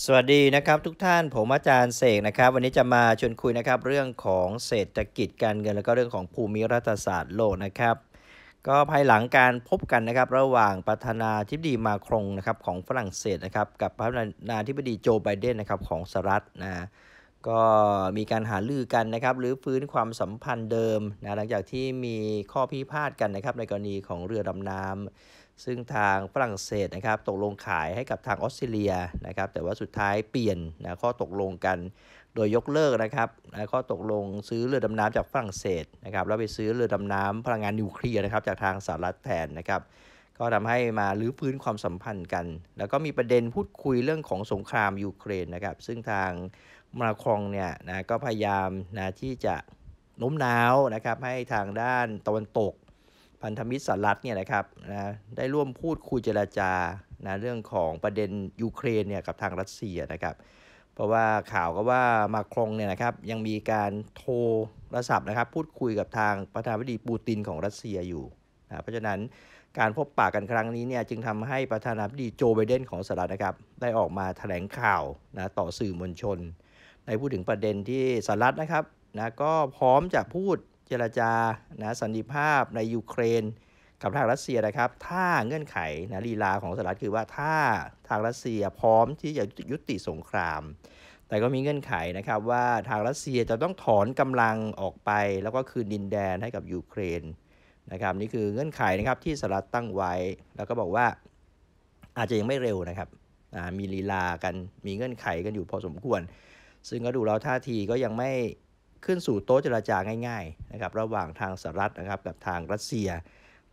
สวัสดีนะครับทุกท่านผมอาจารย์เสกนะครับ วันนี้จะมาชวนคุยนะครับเรื่องของเศรษฐกิจการเงินแล้วก็เรื่องของภูมิรัฐศาสตร์โลกนะครับ ก็ภายหลังการพบกันนะครับ ระหว่างประธานาธิบดีมาครงนะครับของฝรั่งเศสนะครับ กับประธานาธิบดีโจไบเดนนะครับของสหรัฐนะก็มีการหาลือกันนะครับ หรือฟื้นความสัมพันธ์เดิมนะหลังจากที่มีข้อพิพาทกันนะครับในกรณีของเรือดำน้ำซึ่งทางฝรั่งเศสนะครับตกลงขายให้กับทางออสเตรเลียนะครับแต่ว่าสุดท้ายเปลี่ยนนะข้อตกลงกัน โดยยกเลิกนะครับะข้อตกลงซื้อเรือดำน้ำจากฝรั่งเศสนะครับแล้วไปซื้อเรือดำน้ำพลังงานนิวเคลียร์นะครับจากทางสหรัฐแทนนะครับก็ทำให้มาลื้อฟื้นความสัมพันธ์กัน แล้วก็มีประเด็นพูดคุยเรื่องของสงครามยูเครนนะครับซึ่งทางมาครองเนี่ยนะก็พยายามนะที่จะโน้มน้าวนะครับให้ทางด้านตะวันตกพันธมิตรสหรัฐเนี่ยนะครับนะได้ร่วมพูดคุยเจราจานะเรื่องของประเด็น ยูเครนเนี่ยกับทางรัสเซียนะครับเพราะว่าข่าวก็ว่ามาครงเนี่ยนะครับยังมีการโทรรศัพท์นะครับ พูดคุยกับทางประธานาธิบดีปูตินของรัสเซียอยู่นะเพราะฉะนั้นการพบปะกันครั้งนี้เนี่ยจึงทำให้ประธานาธิบดีโจไบเดนของสหรัฐนะครับได้ออกมาแถลงข่าวนะต่อสื่อมวลชน ในพูดถึงประเด็นที่สหรัฐนะครับนะก็พร้อมจะพูดจรจา นะ สันติภาพ ในยูเครน กับทางรัสเซียนะครับ ถ้าเงื่อนไขนะลีลาของสหรัฐคือว่าถ้าทางรัสเซียพร้อมที่จะยุติสงคราม แต่ก็มีเงื่อนไขนะครับ ว่าทางรัสเซียจะต้องถอนกำลังออกไป แล้วก็คืนดินแดนให้กับยูเครนนะครับนี่คือเงื่อนไขนะครับที่สหรัฐตั้งไว้ แล้วก็บอกว่าอาจจะยังไม่เร็วนะครับมีลีลากัน มีเงื่อนไขกันอยู่พอสมควร ซึ่งก็ดูแล้วท่าทีก็ยังไม่ขึ้นสู่โต๊ะเจราจาง่ายๆนะครับระหว่างทางสหรัฐนะครับ กับทางรัสเซีย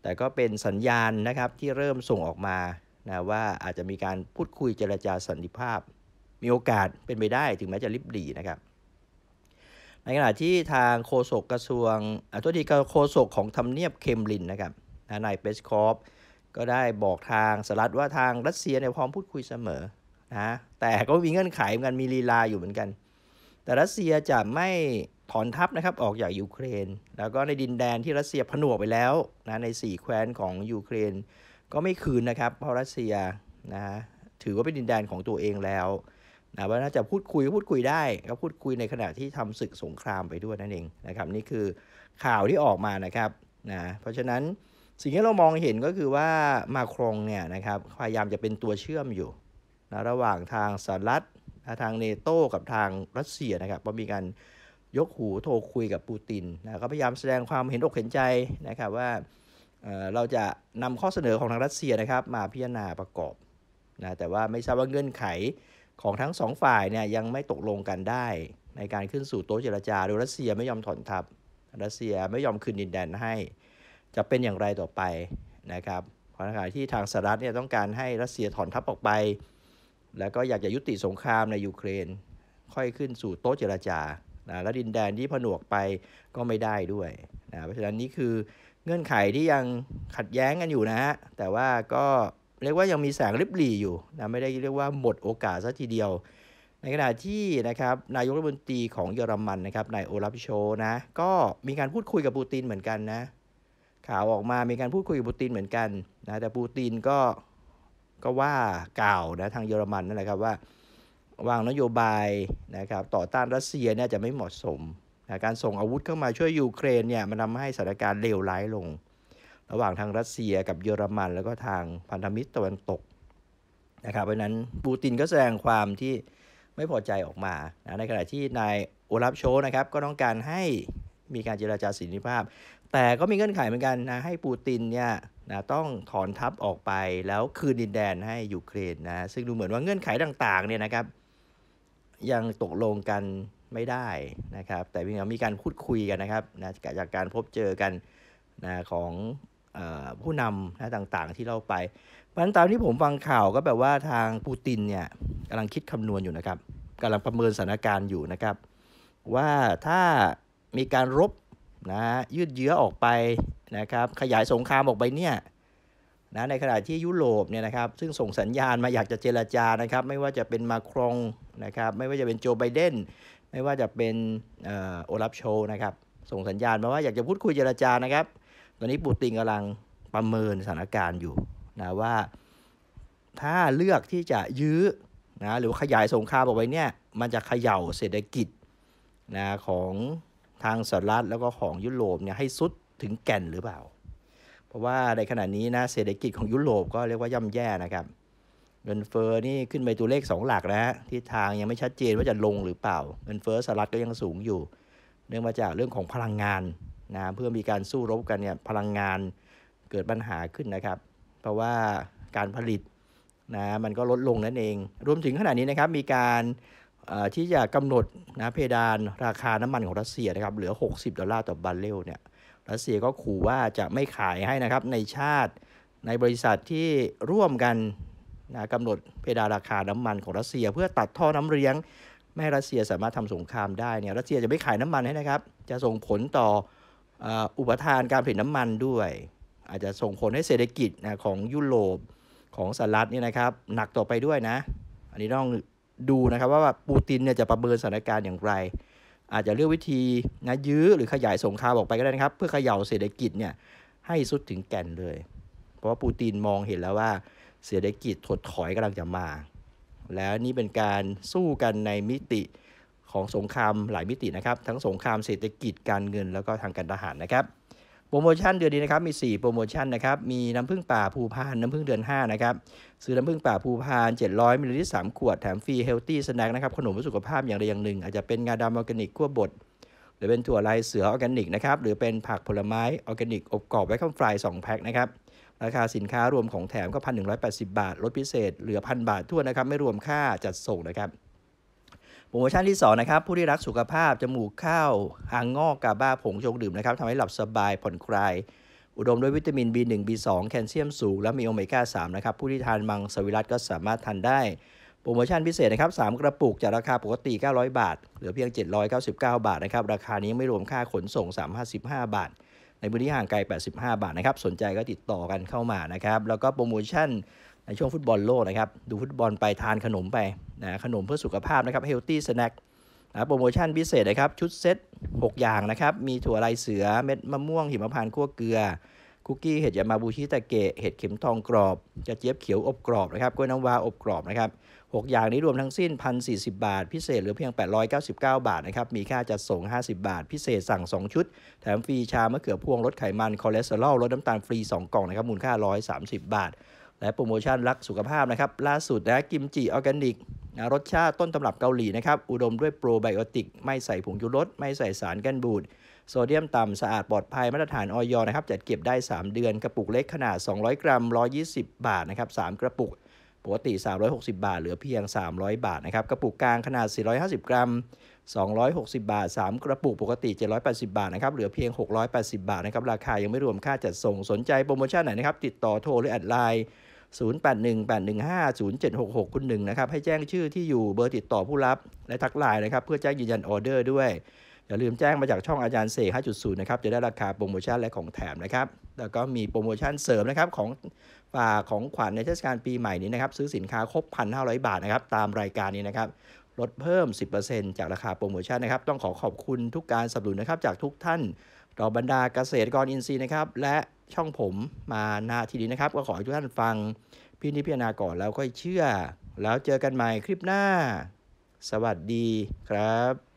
แต่ก็เป็นสัญญาณนะครับที่เริ่มส่งออกมานะว่าอาจจะมีการพูดคุยเจราจาสันติภาพ มีโอกาสเป็นไปได้ ถึงแม้จะริบดีนะครับ ในขณะที่ทางโฆษกกระทรวงอตัวทีโฆษกของทำเนียบเคมลินนะครับนายเปสคอฟก็ได้บอกทางสหรัฐว่าทางรัสเซียเนี่ยพร้อมพูดคุยเสมอนะแต่ก็มีเงื่อนไขเหมือนกันมีลีลาอยู่เหมือนกัน แต่รัสเซียจะไม่ถอนทัพนะครับออกจากยูเครน แล้วก็ในดินแดนที่รัสเซียผนวกไปแล้วนะ ใน 4 แคว้นของยูเครน ก็ไม่คืนนะครับเพราะรัสเซียนะถือว่าเป็นดินแดนของตัวเองแล้วนะว่าน่าจะพูดคุยพูดคุยได้ก็พูดคุยในขณะที่ทำศึกสงครามไปด้วยนั่นเองนะครับ นี่คือข่าวที่ออกมานะครับ นะ เพราะฉะนั้นสิ่งที่เรามองเห็นก็คือว่ามาครงเนี่ยนะครับ พยายามจะเป็นตัวเชื่อมอยู่นะ ระหว่างทางสหรัฐทางเนโตกับทางรัสเซียนะครับพอมีการยกหูโทรคุยกับปูตินนะก็พยายามแสดงความเห็นอกเห็นใจนะครับว่าเราจะนำข้อเสนอของทางรัสเซียนะครับ มาพิจารณาประกอบนะแต่ว่าไม่ทราบว่าเงื่อนไขของทั้งสองฝ่ายเนี่ยยังไม่ตกลงกันได้ ในการขึ้นสู่โต๊ะเจรจาโดยรัสเซียไม่ยอมถอนทัพ รัสเซียไม่ยอมคืนดินแดนให้ จะเป็นอย่างไรต่อไป นะครับเพราะขณะที่ทางสหรัฐเนี่ยต้องการให้รัสเซียถอนทัพออกไป แล้วก็อยากจะยุติสงครามในยูเครน ค่อยขึ้นสู่โต๊ะเจรจานะและดินแดนที่ผนวกไปก็ไม่ได้ด้วยนะเพราะฉะนั้นนี่คือเงื่อนไขที่ยังขัดแย้งกันอยู่นะฮะแต่ว่าก็เรียกว่ายังมีแสงริบหรี่อยู่นะไม่ได้เรียกว่าหมดโอกาสซะทีเดียว ในขณะที่นะครับ นายกรัฐมนตรีของเยอรมันนะครับนายโอลาฟโชนะก็มีการพูดคุยกับปูตินเหมือนกันนะข่าวออกมามีการพูดคุยกับปูตินเหมือนกันนะแต่ปูตินก็ก็ว่ากล่าวนะทางเยอรมันนั่นแหละครับว่าวางนโยบายนะครับ ต่อต้านรัสเซียเนี่ยจะไม่เหมาะสมนะการส่งอาวุธเข้ามาช่วยยูเครนเนี่ย มันทาให้สถานการณ์เลวร้ายลง ระหว่างทางรัสเซียกับเยอรมัน แล้วก็ทางพันธมิตรตะวันตกนะครับเพราะนั้นปูตินก็แสดงความที่ไม่พอใจออกมานะในขณะที่นายโอลัฟโชนะครับ ก็ต้องการให้มีการเจราจาสินิภาพ แต่ก็มีเงื่อนไขเหมือนกันนะให้ปูตินเนี่ยนะต้องถอนทัพออกไปแล้วคืนดินแดนให้ยูเครนนะซึ่งดูเหมือนว่าเงื่อนไขต่างๆเนี่ยนะครับยังตกลงกันไม่ได้นะครับ แต่เพียงแต่มีการพูดคุยกันนะครับนะจากการพบเจอกันนะของผู้นำนะต่างๆ ที่เราไป เพราะฉะนั้นตามที่ผมฟังข่าวก็แบบว่าทางปูตินเนี่ยกำลังคิดคำนวณอยู่นะครับกำลังประเมินสถานการณ์อยู่นะครับ ว่าถ้ามีการรบนะยืดเยื้อออกไปนะครับขยายสงครามออกไปเนี่ยนะในขณะที่ยุโรปเนี่ยนะครับซึ่งส่งสัญญาณมาอยากจะเจรจานะครับไม่ว่าจะเป็นมาครองนะครับไม่ว่าจะเป็นโจไบเดนไม่ว่าจะเป็นโอลัฟโชนะครับส่งสัญญาณมาว่าอยากจะพูดคุยเจรจานะครับ ตอนนี้ปูตินกำลังประเมินสถานการณ์อยู่นะว่าถ้าเลือกที่จะยื้อนะหรือขยายสงครามออกไปเนี่ยมันจะเขย่าเศรษฐกิจนะของทางสหรัฐแล้วก็ของยุโรปเนี่ยให้สุดถึงแก่นหรือเปล่าเพราะว่าในขณะนี้นะเศรษฐกิจของยุโรปก็เรียกว่าย่ำแย่นะครับเงินเฟอ้อนี่ขึ้นไปตัวเลข 2 หลักนะฮะทิศทางยังไม่ชัดเจนว่าจะลงหรือเปล่าเงินเฟอ้อสหรัฐก็ยังสูงอยู่ เนื่องมาจากเรื่องของพลังงานนะเพื่อมีการสู้รบกันเนี่ยพลังงานเกิดปัญหาขึ้นนะครับ เพราะว่าการผลิตนะมันก็ลดลงนั่นเอง รวมถึงขณะนี้นะครับมีการที่จะกำหนดนะเพดาน ราคาน้ำมันของรัสเซียนะครับเหลือ60ดอลลาร์ต่อบาร์เรลเนี่ยรัสเซียก็ขู่ว่าจะไม่ขายให้นะครับในชาติในบริษัทที่ร่วมกันนะกำหนดเพดานราคาน้ำมันของรัสเซียเพื่อตัดท่อน้ำเลี้ยงไม่ให้รัสเซียสามารถทำสงครามได้เนี่ยรัสเซียจะไม่ขายน้ำมันให้นะครับจะส่งผลต่ออุปทานการผลิตน้ำมันด้วย อาจจะส่งผลให้เศรษฐกิจนะของยุโรปของสหรัฐเนี่ยนะครับหนักต่อไปด้วยนะอันนี้ต้องดูนะครับว่าปูตินเนี่ยจะประเมินสถานการณ์อย่างไรอาจจะเลือกวิธีนะยื้อหรือขยายสงครามออกไปก็ได้นะครับ เพื่อเขย่าเศรษฐกิจเนี่ยให้สุดถึงแก่นเลย เพราะว่าปูตินมองเห็นแล้วว่าเศรษฐกิจถดถอยกำลังจะมา แล้วนี่เป็นการสู้กันในมิติของสงครามหลายมิตินะครับทั้งสงครามเศรษฐกิจการเงิน แล้วก็ทางการทหารนะครับโปรโมชั่นเดือนนี้นะครับ มี4โปรโมชั่นนะครับ มีน้ำผึ้งป่าภูพาน น้ำผึ้งเดือน 5 นะครับ ซื้อน้ำผึ้งป่าภูพาน 700มิลลิลิตร3ขวดแถมฟรีเฮลตี้สแน็คนะครับขนมเพื่อสุขภาพอย่างใดอย่างหนึ่ง อาจจะเป็นงาดำออร์แกนิกขั้วบดหรือเป็นถั่วลายเสือออร์แกนิกนะครับหรือเป็นผักผลไม้ออร์แกนิกอบกรอบไว้ข้างฟราย2แพ็คนะครับราคาสินค้ารวมของแถมก็พันหนึ่งบาทลดพิเศษเหลือพันบาททั่วนะครับไม่รวมค่าจัดส่งนะครับโปรโมชั่นที่ 2 นะครับ ผู้ที่รักสุขภาพ จมูกข้าวหางงอกกาบ้าผงชงดื่มนะครับทำให้หลับสบายผ่อนคลายอุดมด้วยวิตามิน B1 B2 แคลเซียมสูงและมีโอเมก้า3นะครับ ผู้ที่ทานมังสวิรัตก็สามารถทานได้โปรโมชั่นพิเศษนะครับ3กระปุก จากราคาปกติ 900 บาท เหลือเพียง 799 บาท นะครับ ราคานี้ไม่รวมค่าขนส่ง355บาท ในพื้นที่ห่างไกล85 บาทนะครับสนใจก็ติดต่อกันเข้ามานะครับแล้วก็โปรโมชั่นในช่วงฟุตบอลโลกนะครับ ดูฟุตบอลไปทานขนมไปนะขนมเพื่อสุขภาพนะครับเฮลตี้สแน็คโปรโมชั่นพิเศษนะครับ ชุดเซ็ต6 อย่างนะครับ มีถั่วลายเสือเม็ดมะม่วงหิมพานต์คั่วเกลือคุกกี้เห็ดยามาบูชิตะเกะเห็ดเข็มทองกรอบจะเจี๊ยบเขียวอบกรอบนะครับกล้วยน้ำว้าอบกรอบนะครับ 6 อย่างนี้รวมทั้งสิ้น 1,040 บาท พิเศษเหลือเพียง 899 บาทนะครับมีค่าจัดส่ง50 บาท พิเศษสั่ง 2 ชุด แถมฟรีชามะเขือพวงลดไขมันคอเลสเตอรอลลดน้ำตาลฟรี2กล่องนะครับมูลค่า130บาทและโปรโมชั่น รักสุขภาพนะครับล่าสุดนะกิมจิออร์แกนิก รสชาติต้นตำรับเกาหลีนะครับอุดมด้วยโปรไบโอติก ไม่ใส่ผงชูรส ไม่ใส่สารกันบูด โซเดียมต่ำ สะอาดปลอดภัยมาตรฐานออยนะครับจัดเก็บได้ 3 เดือนกระปุกเล็กขนาด 200 กรัม 120 บาทนะครับ3กระปุก ปกติ 360 บาท เหลือเพียง 300 บาทนะครับกระปุกกลางขนาด 450 กรัม 260 บาท 3กระปุกปกติ780บาทนะครับเหลือเพียง 680 บาทนะครับราคายังไม่รวมค่าจัดส่งสนใจโปรโมชั่นไหนนะครับติดต่อโทรหรือแอดไลน์0818150766คุณหนึ่งนะครับ ให้แจ้งชื่อที่อยู่เบอร์ติดต่อผู้รับและทักไลน์นะครับ เพื่อแจ้งยืนยันออเดอร์ ด้วย อย่าลืมแจ้งมาจากช่องอาจารย์เสก5.0นะครับ จะได้ราคาโปรโมชั่นและของแถมนะครับ แล้วก็มีโปรโมชั่นเสริมนะครับของฝากของขวัญในเทศกาลปีใหม่นี้นะครับ ซื้อสินค้าครบ1,500บาทนะครับตามรายการนี้นะครับลดเพิ่ม 10%จากราคาโปรโมชั่นนะครับต้องขอขอบคุณทุกการสนับสนุนนะครับจากทุกท่านกับบรรดาเกษตรกรอินทรีย์นะครับ และช่องผมมานาทีนี้นะครับ ก็ขอให้ทุกท่านฟังพินิจพิจารณาก่อนแล้วค่อยเชื่อ แล้วเจอกันใหม่คลิปหน้า สวัสดีครับ